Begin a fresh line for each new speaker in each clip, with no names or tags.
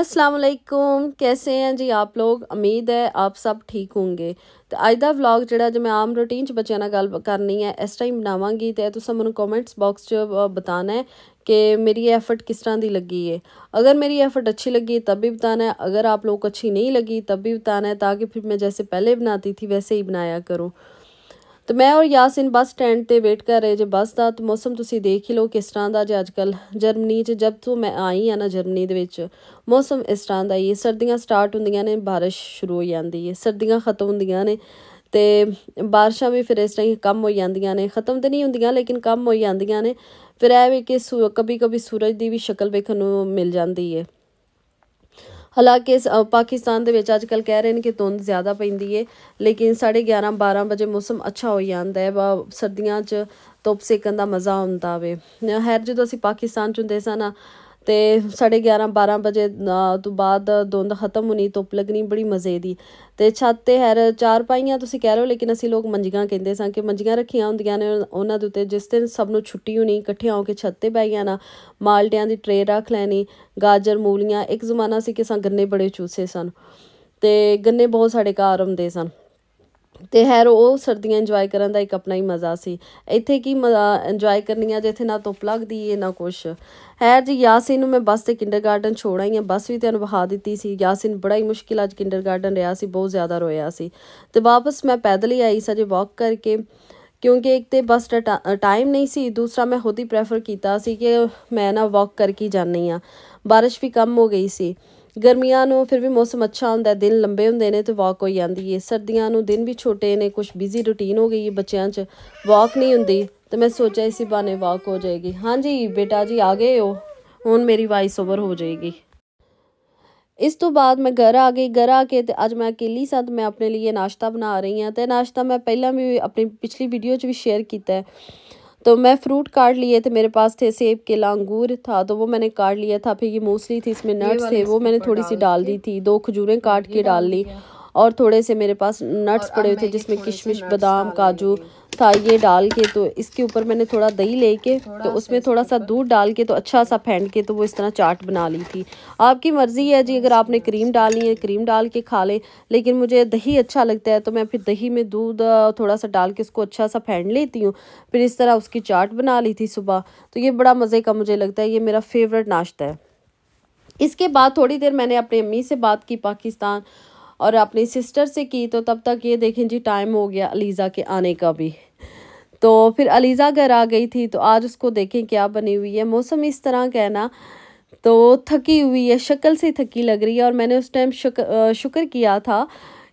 अस्सलाम वालेकुम कैसे हैं जी आप लोग उम्मीद है आप सब ठीक होंगे तो ਅੱਜ का ਵਲੌਗ ਜਿਹੜਾ जो मैं आम रूटीन ਚ ਬੱਚਿਆਂ गल करनी है इस टाइम ਟਾਈਮ तो ਤੇ ਤੁਸੀਂ ਮੈਨੂੰ ਕਮੈਂਟਸ ਬਾਕਸ कि मेरी एफ़र्ट किस तरह की लगी है अगर मेरी एफ़र्ट अच्छी लगी तब भी बताना है अगर आप लोग को अच्छी नहीं लगी तब भी बताना है ताकि फिर मैं जैसे पहले बनाती थी वैसे ही बनाया करूँ ਤੇ ਮੈਂ ਔਰ ਯਾਸਿਨ ਬੱਸ ਸਟੈਂਡ ਤੇ ਵੇਟ ਕਰ ਰਹੇ ਜੇ ਬੱਸ ਦਾ ਤੇ ਮੌਸਮ ਤੁਸੀਂ ਦੇਖ ਹੀ ਲਓ ਕਿਸ ਤਰ੍ਹਾਂ ਦਾ ਜੇ ਅੱਜਕੱਲ ਜਰਮਨੀ 'ਚ ਜਦ ਤੋਂ ਮੈਂ ਆਈ ਆ ਨਾ ਜਰਮਨੀ ਦੇ ਵਿੱਚ ਮੌਸਮ ਇਸ ਤਰ੍ਹਾਂ ਦਾ ਹੀ ਹੈ ਸਰਦੀਆਂ ਸਟਾਰਟ ਹੁੰਦੀਆਂ ਨੇ بارش ਸ਼ੁਰੂ ਹੋ ਜਾਂਦੀ ਹੈ ਸਰਦੀਆਂ ਖਤਮ ਹੁੰਦੀਆਂ ਨੇ ਤੇ ਬਾਰਿਸ਼ਾਂ ਵੀ ਫਿਰ ਇਸ ਤਰ੍ਹਾਂ ਹੀ ਕਮ ਹੋ ਜਾਂਦੀਆਂ ਨੇ ਖਤਮ ਤੇ ਨਹੀਂ ਹੁੰਦੀਆਂ ਲੇਕਿਨ ਕਮ ਹੋ ਜਾਂਦੀਆਂ ਨੇ ਫਿਰ ਐ ਵੀ ਕਿ ਕਭੀ ਕਭੀ ਸੂਰਜ ਦੀ ਵੀ ਸ਼ਕਲ ਵੇਖਣ ਨੂੰ ਮਿਲ ਜਾਂਦੀ ਹੈ ਹਾਲਾਂਕਿ ਪਾਕਿਸਤਾਨ ਦੇ ਵਿੱਚ ਅੱਜ ਕੱਲ ਕਹਿ ਰਹੇ ਨੇ ਕਿ ਧੁੰਦ ਜ਼ਿਆਦਾ ਪੈਂਦੀ ਏ ਲੇਕਿਨ 11:30 12 ਵਜੇ ਮੌਸਮ ਅੱਛਾ ਹੋ ਜਾਂਦਾ ਹੈ ਸਰਦੀਆਂ 'ਚ ਧੁੱਪ ਸੇਕਣ ਦਾ ਮਜ਼ਾ ਹੁੰਦਾ ਵੇ ਖੈਰ ਜਦੋਂ ਅਸੀਂ ਪਾਕਿਸਤਾਨ 'ਚ ਹੁੰਦੇ ਸਾਂ ਨਾ ਤੇ 11:30 12 ਵਜੇ ਤੋਂ ਬਾਅਦ ਦੁੰਦ ਖਤਮ ਹੋਣੀ ਧੁੱਪ ਲੱਗਣੀ ਬੜੀ ਮਜ਼ੇ ਦੀ ਤੇ ਛੱਤ ਤੇ ਹੈਰ ਚਾਰ ਪਾਈਆਂ ਤੁਸੀਂ ਕਹਿ ਰਹੇ ਹੋ ਲੇਕਿਨ ਅਸੀਂ ਲੋਕ ਮੰਜੀਆਂ ਕਹਿੰਦੇ ਸਾਂ ਕਿ ਮੰਜੀਆਂ ਰੱਖੀਆਂ ਹੁੰਦੀਆਂ ਨੇ ਉਹਨਾਂ ਦੇ ਉੱਤੇ ਜਿਸ ਦਿਨ ਸਭ ਨੂੰ ਛੁੱਟੀ ਹੋਣੀ ਇਕੱਠੇ ਆਉਂ ਕੇ ਛੱਤ ਤੇ ਬੈਈਆਂ ਨਾ ਮਾਲਟਿਆਂ ਦੀ ਟ੍ਰੇ ਰੱਖ ਲੈਣੀ ਗਾਜਰ ਮੂਲੀਆਂ ਇੱਕ ਜ਼ਮਾਨਾ ਸੀ ਕਿ ਸਾਂ ਗੰਨੇ ਬੜੇ ਚੂਸੇ ਸਨ ਤੇ ਗੰਨੇ ਬਹੁਤ ਸਾਡੇ ਘਰ ਹੁੰਦੇ ਸਨ ਤੇ ਹੈਰ ਉਹ ਸਰਦੀਆਂ ਇੰਜੋਏ ਕਰਨ ਦਾ ਇੱਕ ਆਪਣਾ ਹੀ ਮਜ਼ਾ ਸੀ ਇੱਥੇ ਕੀ ਇੰਜੋਏ ਕਰਨੀਆਂ ਜੇ ਇੱਥੇ ਨਾ ਧੁੱਪ ਲੱਗਦੀ ਏ ਨਾ ਕੁਛ ਹੈ ਜੀ ਯਾਸੀਨ ਨੂੰ ਮੈਂ ਬੱਸ ਤੇ ਕਿੰਡਰਗਾਰਟਨ ਛੋੜਾ ਹੀ ਆ ਬੱਸ ਵੀ ਤੁਹਾਨੂੰ ਵਹਾ ਦਿੱਤੀ ਸੀ ਯਾਸੀਨ ਬੜਾ ਹੀ ਮੁਸ਼ਕਿਲ ਅੱਜ ਕਿੰਡਰਗਾਰਟਨ ਰਿਹਾ ਸੀ ਬਹੁਤ ਜ਼ਿਆਦਾ ਰੋਇਆ ਸੀ ਤੇ ਵਾਪਸ ਮੈਂ ਪੈਦਲ ਹੀ ਆਈ ਸਜੇ ਵਾਕ ਕਰਕੇ ਕਿਉਂਕਿ ਇੱਕ ਤੇ ਬਸ ਟਾਈਮ ਨਹੀਂ ਸੀ ਦੂਸਰਾ ਮੈਂ ਖੁਦ ਹੀ ਪ੍ਰੈਫਰ ਕੀਤਾ ਸੀ ਕਿ ਮੈਂ ਨਾ ਵਾਕ ਕਰਕੇ ਜਾਣੀ ਆ ਬਾਰਿਸ਼ ਵੀ ਕਮ ਹੋ ਗਈ ਸੀ ਗਰਮੀਆਂ ਨੂੰ ਫਿਰ ਵੀ ਮੌਸਮ ਅੱਛਾ ਹੁੰਦਾ ਦਿਨ ਲੰਬੇ ਹੁੰਦੇ ਨੇ ਤੇ ਵਾਕ ਹੋਈ ਜਾਂਦੀ ਏ ਸਰਦੀਆਂ ਨੂੰ ਦਿਨ ਵੀ ਛੋਟੇ ਨੇ ਕੁਝ ਬਿਜ਼ੀ ਰੁਟੀਨ ਹੋ ਗਈ ਬੱਚਿਆਂ 'ਚ ਵਾਕ ਨਹੀਂ ਹੁੰਦੀ ਤੇ ਮੈਂ ਸੋਚਿਆ ਇਸੇ ਬਾਨੇ ਵਾਕ ਹੋ ਜਾਏਗੀ ਹਾਂਜੀ ਬੇਟਾ ਜੀ ਆ ਗਏ ਹੋ ਹੁਣ ਮੇਰੀ ਵਾਇਸ ਓਵਰ ਹੋ ਜਾਏਗੀ ਇਸ ਤੋਂ ਬਾਅਦ ਮੈਂ ਘਰ ਆ ਗਈ ਘਰ ਆ ਕੇ ਤੇ ਅੱਜ ਮੈਂ ਇਕੱਲੀ ਸਾਂ ਮੈਂ ਆਪਣੇ ਲਈ ਨਾਸ਼ਤਾ ਬਣਾ ਰਹੀ ਹਾਂ ਤੇ ਨਾਸ਼ਤਾ ਮੈਂ ਪਹਿਲਾਂ ਵੀ ਆਪਣੀ ਪਿਛਲੀ ਵੀਡੀਓ 'ਚ ਵੀ ਸ਼ੇਅਰ ਕੀਤਾ ਹੈ तो मैं फ्रूट काट लिए थे मेरे पास थे सेब केला अंगूर था तो वो मैंने काट लिया था फिर ये मूसली थी इसमें नट्स थे वो मैंने थोड़ी सी डाल दी थी दो खजूरें काट के डाल ली और थोड़े से मेरे पास नट्स पड़े हुए थे जिसमें किशमिश बादाम काजू था ये डाल के तो इसके ऊपर मैंने थोड़ा दही लेके तो उसमें थोड़ा सा दूध डाल के तो अच्छा सा फेंट के तो वो इस तरह चाट बना ली थी आपकी मर्ज़ी है जी अगर आपने क्रीम डालनी है क्रीम डाल के खा लें लेकिन मुझे दही अच्छा लगता है तो मैं फिर दही में दूध थोड़ा सा डाल के उसको अच्छा सा फेंट लेती हूँ फिर इस तरह उसकी चाट बना ली थी सुबह तो ये बड़ा मज़े का मुझे लगता है ये मेरा फेवरेट नाश्ता है इसके बाद थोड़ी देर मैंने अपनी अम्मी से बात की पाकिस्तान और अपनी सिस्टर से की तो तब तक ये देखें जी टाइम हो गया अलीज़ा के आने का भी तो फिर अलीज़ा घर आ गई थी तो आज उसको देखें क्या बनी हुई है मौसम इस तरह कहना तो थकी हुई है शक्ल से थकी लग रही है और मैंने उस टाइम शुक, शुक्र किया था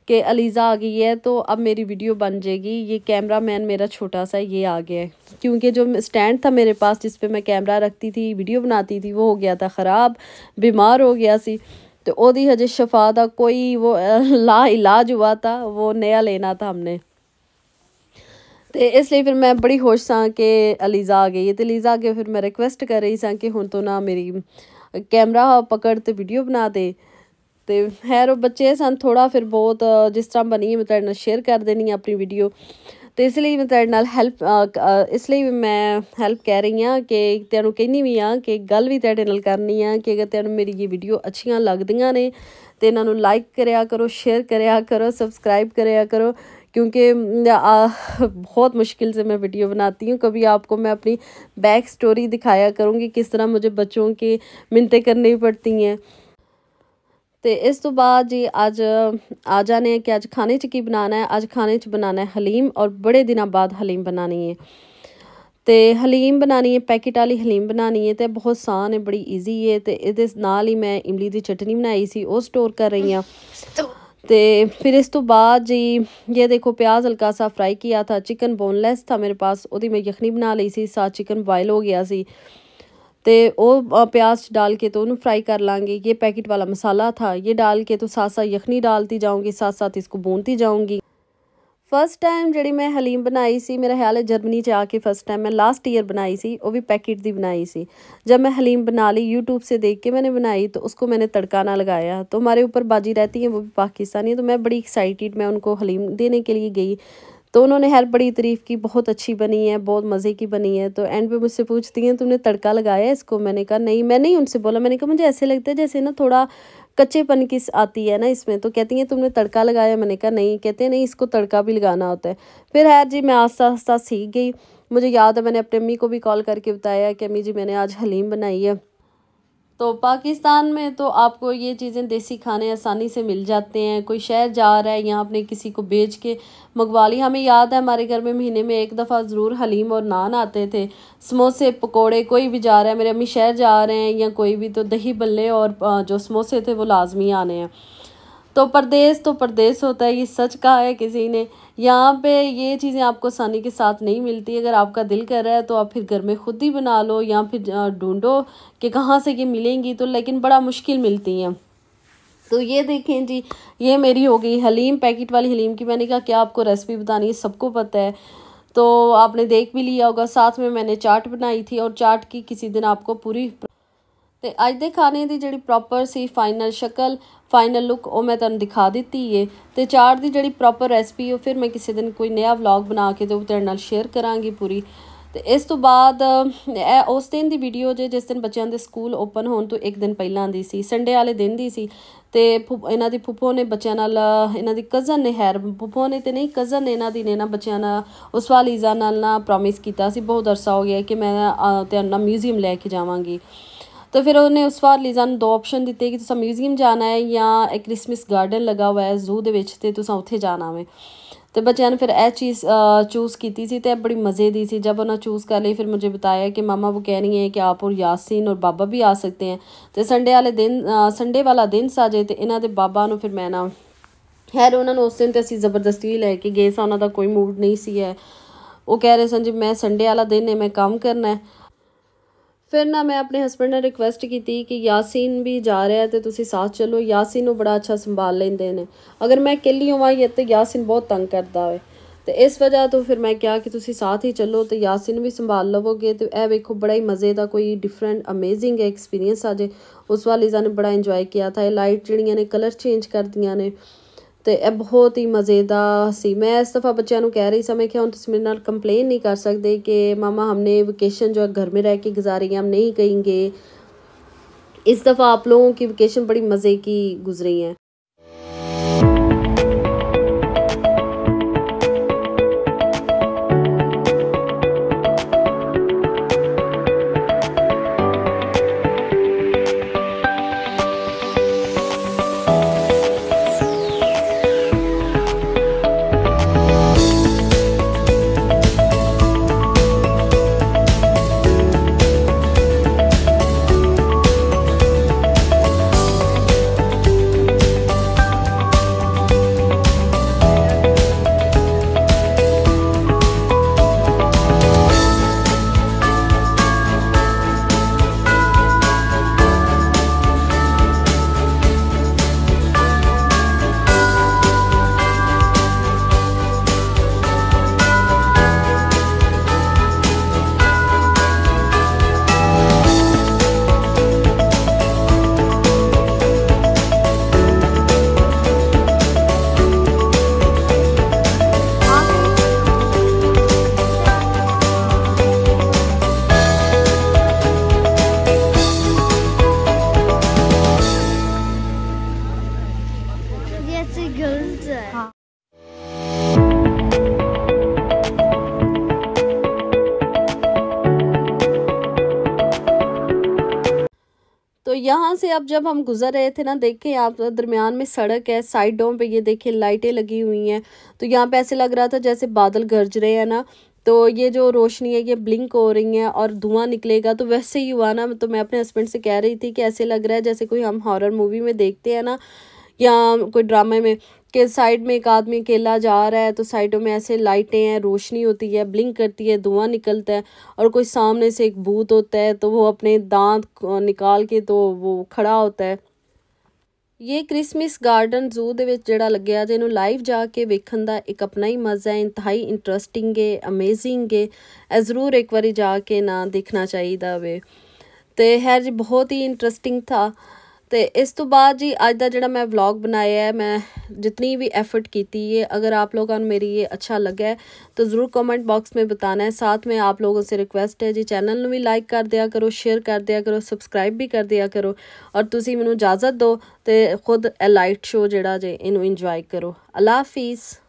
कि अलीज़ा आ गई है तो अब मेरी वीडियो बन जाएगी ये कैमरा मैन मेरा छोटा सा ये आ गया है क्योंकि जो स्टैंड था मेरे पास जिस पे मैं कैमरा रखती थी वीडियो बनाती थी वो हो गया था ख़राब बीमार हो गया सी ਤੇ ਉਹਦੀ ਹਜੇ ਸ਼ਫਾ ਦਾ ਕੋਈ ਉਹ ਲਾ ਇਲਾਜ हुआ था ਉਹ ਨਿਆ ਲੈਣਾ ਤਾਂ ਹਮਨੇ ਤੇ ਇਸ ਲਈ ਫਿਰ ਮੈਂ ਬੜੀ ਖੁਸ਼ ਸਾਂ ਕਿ ਅਲੀਜ਼ਾ ਆ ਗਈ ਤੇ ਅਲੀਜ਼ਾ ਕੇ ਫਿਰ ਮੈਂ ਰਿਕਵੈਸਟ ਕਰ ਰਹੀ ਸਾਂ ਕਿ ਹੁਣ ਤੋਂ ਨਾ ਮੇਰੀ ਕੈਮਰਾ ਪਕੜ ਤੇ ਵੀਡੀਓ ਬਣਾ ਦੇ ਤੇ ਹੈਰ ਉਹ ਬੱਚੇ ਸਨ ਥੋੜਾ ਫਿਰ ਬਹੁਤ ਜਿਸ ਤਰ੍ਹਾਂ ਬਣੀ ਮੈਂ ਤੁਹਾਡੇ ਨਾਲ ਸ਼ੇਅਰ ਕਰ ਦੇਣੀ ਆਪਣੀ ਵੀਡੀਓ ਤੇ ਇਸ ਲਈ ਮੈਂ ਤੁਹਾਡੇ ਨਾਲ ਹੈਲਪ ਇਸ ਲਈ ਮੈਂ ਹੈਲਪ ਕਹਿ ਰਹੀ ਆ ਕਿ ਤੈਨੂੰ ਕਹਿੰਨੀ ਵੀ ਆ ਕਿ ਗੱਲ ਵੀ ਤੁਹਾਡੇ ਨਾਲ ਕਰਨੀ ਆ ਕਿ ਅਗਰ ਤੈਨੂੰ ਮੇਰੀ ਇਹ ਵੀਡੀਓ ਅੱਛੀਆਂ ਲੱਗਦੀਆਂ ਨੇ ਤੇ ਇਹਨਾਂ ਨੂੰ ਲਾਈਕ ਕਰਿਆ ਕਰੋ ਸ਼ੇਅਰ ਕਰਿਆ ਕਰੋ ਸਬਸਕ੍ਰਾਈਬ ਕਰਿਆ ਕਰੋ ਕਿਉਂਕਿ ਬਹੁਤ ਮੁਸ਼ਕਿਲ से ਮੈਂ ਵੀਡੀਓ ਬਣਾਤੀ ਹਾਂ ਕبھی ਆਪਕੋ ਮੈਂ ਆਪਣੀ ਬੈਕ ਸਟੋਰੀ ਦਿਖਾਇਆ ਕਰੂੰਗੀ ਕਿਸ ਤਰ੍ਹਾਂ ਮੈਨੂੰ ਬੱਚੋਂ ਕੇ ਮਿੰਤੇ ਕਰਨੀ ਪੜਤੀ ਹੈ ਤੇ ਇਸ ਤੋਂ ਬਾਅਦ ਜੀ ਅੱਜ ਆ ਜਾਣੇ ਕਿ ਅੱਜ ਖਾਣੇ 'ਚ ਕੀ ਬਣਾਣਾ ਹੈ ਅੱਜ ਖਾਣੇ 'ਚ ਬਣਾਣਾ ਹੈ ਹਲੀਮ ਔਰ ਬੜੇ ਦਿਨਾਂ ਬਾਅਦ ਹਲੀਮ ਬਣਾਣੀ ਹੈ ਤੇ ਹਲੀਮ ਬਣਾਣੀ ਹੈ ਪੈਕਟ ਵਾਲੀ ਹਲੀਮ ਬਣਾਣੀ ਹੈ ਤੇ ਬਹੁਤ ਸਾਨ ਹੈ ਬੜੀ ਈਜ਼ੀ ਹੈ ਤੇ ਇਹਦੇ ਨਾਲ ਹੀ ਮੈਂ ਇਮਲੀ ਦੀ ਚਟਨੀ ਬਣਾਈ ਸੀ ਉਹ ਸਟੋਰ ਕਰ ਰਹੀ ਹਾਂ ਤੇ ਫਿਰ ਇਸ ਤੋਂ ਬਾਅਦ ਜੀ ਇਹ ਦੇਖੋ ਪਿਆਜ਼ ਹਲਕਾ ਸਾ ਫਰਾਈ ਕੀਤਾ ਥਾ ਚਿਕਨ ਬੋਨਲੈਸ ਥਾ ਮੇਰੇ ਪਾਸ ਉਹਦੀ ਮੈਂ ਯਖਨੀ ਬਣਾ ਲਈ ਸੀ ਸਾ ਚਿਕਨ ਬਾਇਲ ਹੋ ਗਿਆ ਸੀ तो वो प्याज डाल के तो उन्होंने फ्राई कर लाँगे ये पैकेट वाला मसाला था ये डाल के तो साथ साथ यखनी डालती जाऊँगी साथ साथ इसको बूनती जाऊँगी फर्स्ट टाइम जी मैं हलीम बनाई सी मेरा ख्याल है जर्मनी से आके फस्ट टाइम मैं लास्ट ईयर बनाई सी वह भी पैकेट की बनाई सी जब मैं हलीम बना ली यूट्यूब से देख के मैंने बनाई तो उसको मैंने तड़का ना लगाया तो हमारे ऊपर बाजी रहती है वो भी पाकिस्तानी तो मैं बड़ी एक्साइटेड मैं उनको हलीम देने के लिए गई तो उन्होंने हर बड़ी तारीफ़ की बहुत अच्छी बनी है बहुत मज़े की बनी है तो एंड पे मुझसे पूछती हैं तुमने तड़का लगाया इसको मैंने कहा नहीं मैं नहीं उनसे बोला मैंने कहा मुझे ऐसे लगता है जैसे ना थोड़ा कच्चेपन की आती है ना इसमें तो कहती हैं तुमने तड़का लगाया मैंने कहा नहीं कहते हैं नहीं इसको तड़का भी लगाना होता है फिर है जी मैं आस्ता आस्ता सीख गई मुझे याद है मैंने अपनी अम्मी को भी कॉल करके बताया कि अम्मी जी मैंने आज हलीम बनाई है तो पाकिस्तान में तो आपको ये चीज़ें देसी खाने आसानी से मिल जाते हैं कोई शहर जा रहा है यहाँ अपने किसी को बेच के मंगवा ली हमें याद है हमारे घर में महीने में एक दफ़ा ज़रूर हलीम और नान आते थे समोसे पकोड़े कोई भी जा रहा है मेरे अम्मी शहर जा रहे हैं या कोई भी तो दही बल्ले और जो समोसे थे वो लाजमी आने हैं तो परदेश तो परदेश होता है ये सच कहा है किसी ने यहाँ पे ये चीज़ें आपको आसानी के साथ नहीं मिलती अगर आपका दिल कर रहा है तो आप फिर घर में ख़ुद ही बना लो या फिर ढूंढो कि कहाँ से ये मिलेंगी तो लेकिन बड़ा मुश्किल मिलती हैं तो ये देखें जी ये मेरी हो गई हलीम पैकेट वाली हलीम की मैंने कहा क्या आपको रेसिपी बतानी है सबको पता है तो आपने देख भी लिया होगा साथ में मैंने चाट बनाई थी और चाट की किसी दिन आपको पूरी ਤੇ ਅੱਜ ਦੇ ਖਾਣੇ ਦੀ ਜਿਹੜੀ ਪ੍ਰੋਪਰ ਸੀ ਫਾਈਨਲ ਸ਼ਕਲ ਫਾਈਨਲ ਲੁੱਕ ਉਹ ਮੈਂ ਤੁਹਾਨੂੰ ਦਿਖਾ ਦਿੱਤੀ ਏ ਤੇ ਚਾਰ ਦੀ ਜਿਹੜੀ ਪ੍ਰੋਪਰ ਰੈਸਪੀ ਉਹ ਫਿਰ ਮੈਂ ਕਿਸੇ ਦਿਨ ਕੋਈ ਨਵਾਂ ਵਲੌਗ ਬਣਾ ਕੇ ਤੇ ਉਹ ਤੁਹਾਡੇ ਨਾਲ ਸ਼ੇਅਰ ਕਰਾਂਗੀ ਪੂਰੀ ਤੇ ਇਸ ਤੋਂ ਬਾਅਦ ਇਹ ਉਸ ਦਿਨ ਦੀ ਵੀਡੀਓ ਜੇ ਜਿਸ ਦਿਨ ਬੱਚਿਆਂ ਦੇ ਸਕੂਲ ਓਪਨ ਹੋਣ ਤੋਂ ਇੱਕ ਦਿਨ ਪਹਿਲਾਂ ਦੀ ਸੀ ਸੰਡੇ ਵਾਲੇ ਦਿਨ ਦੀ ਸੀ ਤੇ ਇਹਨਾਂ ਦੀ ਫੁੱਫੋ ਨੇ ਬੱਚਿਆਂ ਨਾਲ ਇਹਨਾਂ ਦੀ ਕਜ਼ਨ ਨੇ ਹੈਰ ਫੁੱਫੋ ਨੇ ਤੇ ਨਹੀਂ ਕਜ਼ਨ ਨੇ ਇਹਨਾਂ ਦੀ ਨੇ ਨਾ ਬੱਚਿਆਂ ਨਾਲ ਉਸ ਵਾਲੀਜ਼ਾ ਨਾਲ ਨਾ ਪ੍ਰੋਮਿਸ ਕੀਤਾ ਸੀ ਬਹੁਤ ਅਰਸਾ ਹੋ ਗਿਆ ਕਿ ਮੈਂ ਤੇ ਅੰਨਾ ਮਿਊਜ਼ੀਅਮ ਲੈ ਕੇ ਜਾਵਾਂਗੀ ਤਾਂ ਫਿਰ ਉਹਨੇ ਉਸ ਵਾਰ ਲੀਜ਼ਾ ਨੂੰ ਦੋ ਆਪਸ਼ਨ ਦਿੱਤੇ ਕਿ ਤੁਸੀਂ ਮਿਊਜ਼ੀਅਮ ਜਾਣਾ ਹੈ ਜਾਂ ਇੱਕ ਕ੍ਰਿਸਮਸ ਗਾਰਡਨ ਲੱਗਾ ਹੋਇਆ ਹੈ ਜ਼ੂ ਦੇ ਵਿੱਚ ਤੇ ਤੁਸੀਂ ਉੱਥੇ ਜਾਣਾ ਹੈ ਤੇ ਬੱਚਿਆਂ ਨੇ ਫਿਰ ਇਹ ਚੀਜ਼ ਚੂਜ਼ ਕੀਤੀ ਸੀ ਤੇ ਬੜੀ ਮਜ਼ੇ ਦੀ ਸੀ ਜਦ ਉਹਨਾਂ ਚੂਜ਼ ਕਰ ਲਈ ਫਿਰ ਮੈਨੂੰ ਬਤਾਇਆ ਕਿ ਮਾਮਾ ਉਹ ਕਹਿ ਰਹੀ ਹੈ ਕਿ ਆਪ ਔਰ ਯਾਸੀਨ ਔਰ ਬਾਬਾ ਵੀ ਆ ਸਕਤੇ ਹੈ ਤੇ ਸੰਡੇ ਵਾਲੇ ਦਿਨ ਸੰਡੇ ਵਾਲਾ ਦਿਨ ਸਾਜੇ ਤੇ ਇਹਨਾਂ ਦੇ ਬਾਬਾ ਨੂੰ ਫਿਰ ਮੈਂ ਨਾ ਖੈਰ ਉਹਨਾਂ ਨੂੰ ਉਸ ਦਿਨ ਤੇ ਅਸੀਂ ਜ਼ਬਰਦਸਤੀ ਲੈ ਕੇ ਗਏ ਸਾਂ ਉਹਨਾਂ ਦਾ ਕੋਈ ਮੂਡ ਨਹੀਂ ਸੀ ਹੈ ਉਹ ਕਹਿ ਰਹੇ ਸਨ ਜੀ ਮੈਂ ਸੰਡੇ ਵਾਲਾ ਦਿਨ ਹੈ ਮੈਂ ਕੰਮ ਕਰਨਾ ਹੈ ਫਿਰ ਨਾ ਮੈਂ ਆਪਣੇ ਹਸਬੰਡ ਨਾਲ ਰਿਕੁਐਸਟ ਕੀਤੀ ਕਿ ਯਾਸੀਨ ਵੀ ਜਾ ਰਿਹਾ ਹੈ ਤੇ ਤੁਸੀਂ ਸਾਥ ਚੱਲੋ ਯਾਸੀਨ ਨੂੰ ਬੜਾ ਅੱਛਾ ਸੰਭਾਲ ਲੈਂਦੇ ਨੇ ਅਗਰ ਮੈਂ ਇਕੱਲੀ ਹੋਵਾਂ ਇਹ ਤੇ ਯਾਸੀਨ ਬਹੁਤ ਤੰਗ ਕਰਦਾ ਹੋਵੇ ਤੇ ਇਸ ਵਜ੍ਹਾ ਤੋਂ ਫਿਰ ਮੈਂ ਕਿਹਾ ਕਿ ਤੁਸੀਂ ਸਾਥ ਹੀ ਚੱਲੋ ਤੇ ਯਾਸੀਨ ਵੀ ਸੰਭਾਲ ਲਵੋਗੇ ਤੇ ਇਹ ਵੇਖੋ ਬੜਾ ਹੀ ਮਜ਼ੇ ਦਾ ਕੋਈ ਡਿਫਰੈਂਟ ਅਮੇਜ਼ਿੰਗ ਐਕਸਪੀਰੀਅੰਸ ਆ ਜੇ ਉਸ ਵਾਲੀ ਜਾਨ ਬੜਾ ਇੰਜੋਏ ਕੀਤਾ ਥਾ ਲਾਈਟ ਜਿਹੜੀਆਂ ਨੇ ਕਲਰ ਚੇਂਜ ਕਰਦੀਆਂ ਨੇ ਤੇ ਇਹ ਬਹੁਤ ਹੀ ਮਜ਼ੇਦਾਰ ਸੀ ਮੈਂ ਇਸ ਦਫਾ ਬੱਚਿਆਂ ਨੂੰ ਕਹਿ ਰਹੀ ਸਮੇਂ ਕਿ ਹੁਣ ਤੁਸੀਂ ਮੇਰੇ ਨਾਲ ਕੰਪਲੇਨ ਨਹੀਂ ਕਰ ਸਕਦੇ ਕਿ ਮਾਮਾ ਹਮਨੇ ਵਕੇਸ਼ਨ ਜੋ ਘਰ ਮੇ ਰਹਿ ਕੇ ਗੁਜ਼ਾਰੀ ਹੈ ਹਮ ਨਹੀਂ कहेंगे ਇਸ ਦਫਾ ਆਪ ਲੋਗੋ ਕੀ ਵਕੇਸ਼ਨ ਬੜੀ ਮਜ਼ੇ ਕੀ ਗੁਜ਼ਰੀ ਹੈ अब जब हम गुजर रहे थे ना देखें आप दरमियान में सड़क है साइडों पे ये देखें लाइटें लगी हुई हैं तो यहाँ पे ऐसे लग रहा था जैसे बादल गरज रहे हैं ना तो ये जो रोशनी है ये ब्लिंक हो रही है और धुआं निकलेगा तो वैसे ही हुआ ना तो मैं अपने हस्बैंड से कह रही थी कि ऐसे लग रहा है जैसे कोई हम हॉरर मूवी में देखते हैं ना या कोई ड्रामे में के साइड में एक आदमी अकेला जा रहा है तो साइडों में ऐसे लाइटें हैं रोशनी होती है ब्लिंक करती है धुआं निकलता है और कोई सामने से एक भूत होता है तो वो अपने दांत ਨਿਕਾਲ ਕੇ तो वो ਖੜਾ ਹੋਤਾ ਹੈ ਇਹ ਕ੍ਰਿਸਮਸ ਗਾਰਡਨ ਜ਼ੂ ਦੇ ਵਿੱਚ ਜਿਹੜਾ ਲੱਗਿਆ ਜੇ ਇਹਨੂੰ ਲਾਈਵ ਜਾ ਕੇ ਵੇਖਣ ਦਾ ਇੱਕ ਆਪਣਾ ਹੀ ਮਜ਼ਾ ਹੈ ਇੰਤਹਾਈ ਇੰਟਰਸਟਿੰਗ ਹੈ ਅਮੇਜ਼ਿੰਗ ਹੈ ਜ਼ਰੂਰ ਇੱਕ ਵਾਰੀ ਜਾ ਕੇ ਨਾ ਦੇਖਣਾ ਚਾਹੀਦਾ ਵੇ ਤੇ ਹੈ ਜੀ ਬਹੁਤ ਹੀ ਇੰਟਰਸਟਿੰਗ ਥਾ ਤੇ ਇਸ ਤੋਂ ਬਾਅਦ ਜੀ ਅੱਜ ਦਾ ਜਿਹੜਾ ਮੈਂ ਵਲੌਗ ਬਣਾਇਆ ਹੈ ਮੈਂ ਜਿੰਨੀ ਵੀ ਐਫਰਟ ਕੀਤੀ ਹੈ ਅਗਰ ਆਪ ਲੋਕਾਂ ਨੂੰ ਮੇਰੀ ਇਹ ਅੱਛਾ ਲੱਗਾ ਹੈ ਤਾਂ ਜ਼ਰੂਰ ਕਮੈਂਟ ਬਾਕਸ में ਬਤਾਨਾ ਹੈ ਸਾਥ में ਆਪ ਲੋਕਾਂ ਸੇ रिक्वेस्ट ਹੈ ਜੀ ਚੈਨਲ ਨੂੰ ਵੀ ਲਾਈਕ ਕਰ ਦਿਆ ਕਰੋ ਸ਼ੇਅਰ ਕਰ ਦਿਆ ਕਰੋ ਸਬਸਕ੍ਰਾਈਬ ਵੀ ਕਰ ਦਿਆ ਕਰੋ ਔਰ ਤੁਸੀਂ ਮੈਨੂੰ ਇਜਾਜ਼ਤ ਦਿਓ ਤੇ ਖੁਦ ਇਹ ਲਾਈਟ ਸ਼ੋ ਜਿਹੜਾ ਜੇ ਇਹਨੂੰ ਇੰਜੋਏ ਕਰੋ ਅੱਲਾ ਹਾਫਿਜ਼